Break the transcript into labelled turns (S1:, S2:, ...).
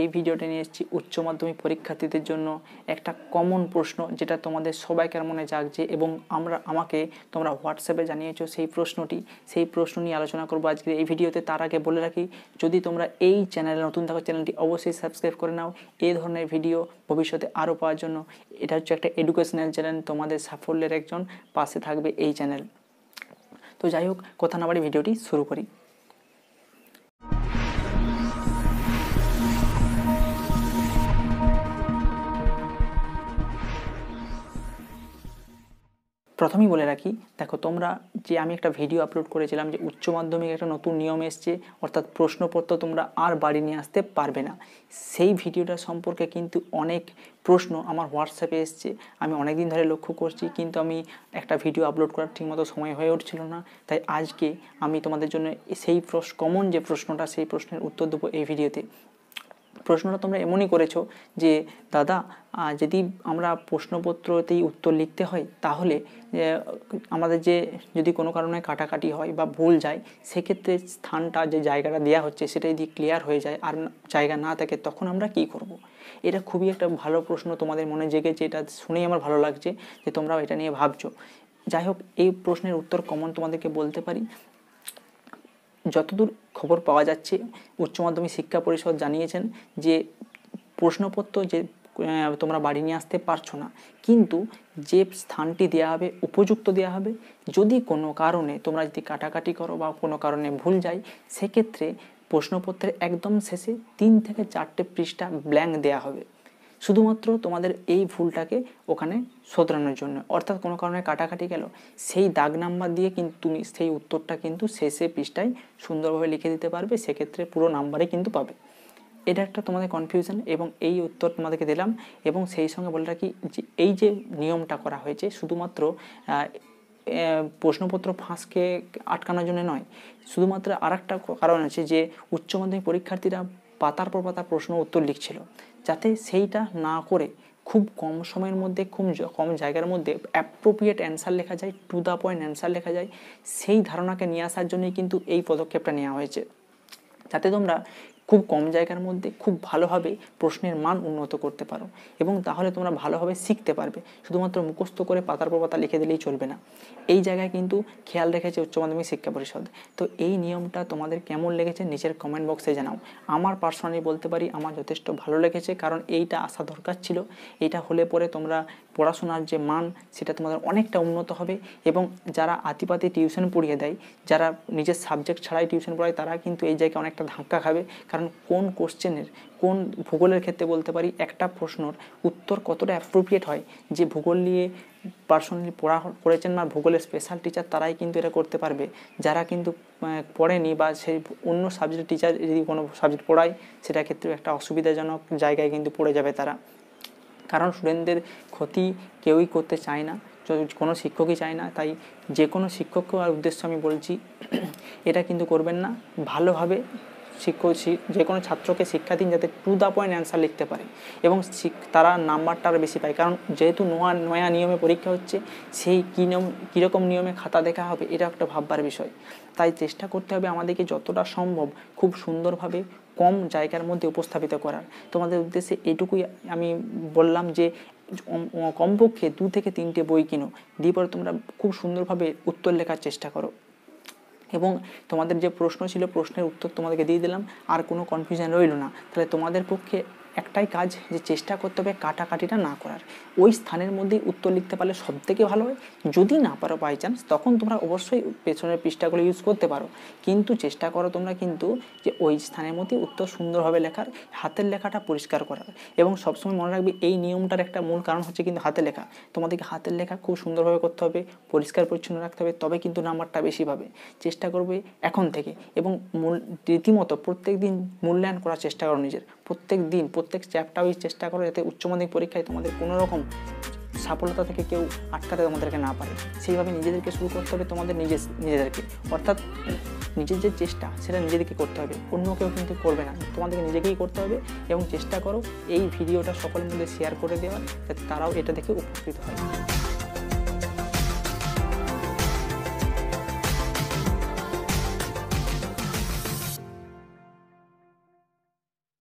S1: এই ভিডিওটা নিয়ে এসেছি উচ্চ মাধ্যমিক পরীক্ষার্থীদের জন্য একটা কমন প্রশ্ন যেটা তোমাদের সবাইকে মনে জাগছে এবং আমরা আমাকে তোমরা হোয়াটসঅ্যাপে জানিয়েছো সেই প্রশ্নটি সেই প্রশ্ন নিয়ে আলোচনা করবো আজকের এই ভিডিওতে তার আগে বলে রাখি যদি তোমরা এই চ্যানেলে নতুন থাকো চ্যানেলটি অবশ্যই সাবস্ক্রাইব করে নাও এই ধরনের ভিডিও ভবিষ্যতে আরও পাওয়ার জন্য এটা হচ্ছে একটা এডুকেশনাল চ্যানেল তোমাদের সাফল্যের একজন পাশে থাকবে এই চ্যানেল তো যাই হোক কথা না বাড়ি ভিডিওটি শুরু করি প্রথমেই বলে রাখি দেখো তোমরা যে আমি একটা ভিডিও আপলোড করেছিলাম যে উচ্চ মাধ্যমিক একটা নতুন নিয়ম এসছে অর্থাৎ প্রশ্নপত্র তোমরা আর বাড়ি নিয়ে আসতে পারবে না সেই ভিডিওটা সম্পর্কে কিন্তু অনেক প্রশ্ন আমার হোয়াটসঅ্যাপে এসছে আমি অনেক দিন ধরে লক্ষ্য করছি কিন্তু আমি একটা ভিডিও আপলোড করার ঠিকমতো সময় হয়ে উঠছিল না তাই আজকে আমি তোমাদের জন্য সেই প্রশ্ন কমন যে প্রশ্নটা সেই প্রশ্নের উত্তর দেবো এই ভিডিওতে প্রশ্নটা তোমরা এমনই করেছো যে দাদা যদি আমরা প্রশ্নপত্রতেই উত্তর লিখতে হয় তাহলে আমাদের যে যদি কোনো কারণে কাটাকাটি হয় বা ভুল যায় সেক্ষেত্রে স্থানটা যে জায়গাটা দেওয়া হচ্ছে সেটা যদি ক্লিয়ার হয়ে যায় আর জায়গা না থাকে তখন আমরা কি করব। এটা খুবই একটা ভালো প্রশ্ন তোমাদের মনে জেগেছে এটা শুনেই আমার ভালো লাগছে যে তোমরা এটা নিয়ে ভাবছো যাই হোক এই প্রশ্নের উত্তর কমন তোমাদেরকে বলতে পারি যতদূর খবর পাওয়া যাচ্ছে উচ্চ মাধ্যমিক শিক্ষা পরিষদ জানিয়েছেন যে প্রশ্নপত্র যে তোমরা বাড়ি নিয়ে আসতে পারছো না কিন্তু যে স্থানটি দেওয়া হবে উপযুক্ত দেওয়া হবে যদি কোনো কারণে তোমরা যদি কাটাকাটি করো বা কোনো কারণে ভুল যাই সেক্ষেত্রে প্রশ্নপত্রের একদম শেষে তিন থেকে চারটে পৃষ্ঠা ব্ল্যাঙ্ক দেয়া হবে শুধুমাত্র তোমাদের এই ভুলটাকে ওখানে শোধরানোর জন্য অর্থাৎ কোনো কারণে কাটাকাটি গেল সেই দাগ নাম্বার দিয়ে কিন্তু তুমি সেই উত্তরটা কিন্তু শেষে পৃষ্ঠায় সুন্দরভাবে লিখে দিতে পারবে সেক্ষেত্রে পুরো নাম্বারে কিন্তু পাবে এটা একটা তোমাদের কনফিউশন এবং এই উত্তর তোমাদেরকে দিলাম এবং সেই সঙ্গে বলে রাখি যে এই যে নিয়মটা করা হয়েছে শুধুমাত্র প্রশ্নপত্র ফাঁসকে আটকানোর জন্য নয় শুধুমাত্র আর একটা কারণ আছে যে উচ্চ মাধ্যমিক পরীক্ষার্থীরা পাতার পর পাতা প্রশ্ন উত্তর লিখছিল যাতে সেইটা না করে খুব কম সময়ের মধ্যে খুব কম জায়গার মধ্যে অ্যাপ্রোপ্রিয়েট অ্যান্সার লেখা যায় টু দ্য পয়েন্ট অ্যান্সার লেখা যায় সেই ধারণাকে নিয়ে আসার জন্যই কিন্তু এই পদক্ষেপটা নেওয়া হয়েছে যাতে তোমরা খুব কম জায়গার মধ্যে খুব ভালোভাবে প্রশ্নের মান উন্নত করতে পারো এবং তাহলে তোমরা ভালোভাবে শিখতে পারবে শুধুমাত্র মুখস্থ করে পাতার পর পাতা লিখে দিলেই চলবে না এই জায়গায় কিন্তু খেয়াল রেখেছে উচ্চ মাধ্যমিক শিক্ষা পরিষদ তো এই নিয়মটা তোমাদের কেমন লেগেছে নিচের কমেন্ট বক্সে জানাও আমার পার্সোনালি বলতে পারি আমার যথেষ্ট ভালো লেগেছে কারণ এইটা আসা দরকার ছিল এটা হলে পরে তোমরা পড়াশোনার যে মান সেটা তোমাদের অনেকটা উন্নত হবে এবং যারা আতিপাতি টিউশন পড়িয়ে দেয় যারা নিজের সাবজেক্ট ছাড়াই টিউশন পড়ায় তারা কিন্তু এই জায়গায় অনেকটা ধাক্কা খাবে কারণ কোন কোশ্চেনের কোন ভূগোলের ক্ষেত্রে বলতে পারি একটা প্রশ্নর উত্তর কতটা অ্যাপ্রোপ্রিয়েট হয় যে ভূগোল নিয়ে পার্সোনালি পড়া পড়েছেন বা ভূগোলের স্পেশাল টিচার তারাই কিন্তু এটা করতে পারবে যারা কিন্তু পড়েনি বা সেই অন্য সাবজেক্ট টিচার যদি কোনো সাবজেক্ট পড়ায় সেটা ক্ষেত্রে একটা অসুবিধাজনক জায়গায় কিন্তু পড়ে যাবে তারা কারণ স্টুডেন্টদের ক্ষতি কেউই করতে চায় না কোনো শিক্ষকই চায় না তাই যে কোনো শিক্ষক আর উদ্দেশ্য আমি বলছি এটা কিন্তু করবেন না ভালোভাবে শিক্ষক যে কোনো ছাত্রকে শিক্ষা দিন যাতে টু দ্য পয়েন্ট অ্যান্সার লিখতে পারে এবং তারা নাম্বারটা আরও বেশি পায় কারণ যেহেতু নয়া নয়া নিয়মে পরীক্ষা হচ্ছে সেই কী নিয়ম কীরকম নিয়মে খাতা দেখা হবে এটা একটা ভাববার বিষয় তাই চেষ্টা করতে হবে আমাদেরকে যতটা সম্ভব খুব সুন্দরভাবে কম জায়গার মধ্যে উপস্থাপিত করার তোমাদের উদ্দেশ্যে এটুকুই আমি বললাম যে কমপক্ষে দু থেকে তিনটে বই কিনো দিয়ে পরে তোমরা খুব সুন্দরভাবে উত্তর লেখার চেষ্টা করো এবং তোমাদের যে প্রশ্ন ছিল প্রশ্নের উত্তর তোমাদেরকে দিয়ে দিলাম আর কোনো কনফিউশন রইল না তাহলে তোমাদের পক্ষে একটাই কাজ যে চেষ্টা করতে হবে কাটাকাটিটা না করার ওই স্থানের মধ্যেই উত্তর লিখতে পারলে সব থেকে ভালো হয় যদি না পারো বাই চান্স তখন তোমরা অবশ্যই পেছনের পৃষ্ঠাগুলো ইউজ করতে পারো কিন্তু চেষ্টা করো তোমরা কিন্তু যে ওই স্থানের মধ্যেই উত্তর সুন্দরভাবে লেখার হাতের লেখাটা পরিষ্কার করার এবং সবসময় মনে রাখবে এই নিয়মটার একটা মূল কারণ হচ্ছে কিন্তু হাতে লেখা তোমাদেরকে হাতের লেখা খুব সুন্দরভাবে করতে হবে পরিষ্কার পরিচ্ছন্ন রাখতে হবে তবে কিন্তু নাম্বারটা বেশি পাবে চেষ্টা করবে এখন থেকে এবং মূল রীতিমতো প্রত্যেক দিন মূল্যায়ন করার চেষ্টা করো নিজের প্রত্যেক দিন প্রত্যেক চ্যাপটা ওই চেষ্টা করো যাতে উচ্চ মাধ্যমিক পরীক্ষায় তোমাদের কোনো রকম সাফল্যতা থেকে কেউ আটকাতে তোমাদেরকে না পারে সেইভাবে নিজেদেরকে শুরু করতে হবে তোমাদের নিজের নিজেদেরকে অর্থাৎ নিজের যে চেষ্টা সেটা নিজেদেরকে করতে হবে অন্য কেউ কিন্তু করবে না তোমাদেরকে নিজেকেই করতে হবে এবং চেষ্টা করো এই ভিডিওটা সকলের মধ্যে শেয়ার করে দেওয়ার যাতে তারাও এটা দেখে উপকৃত হয়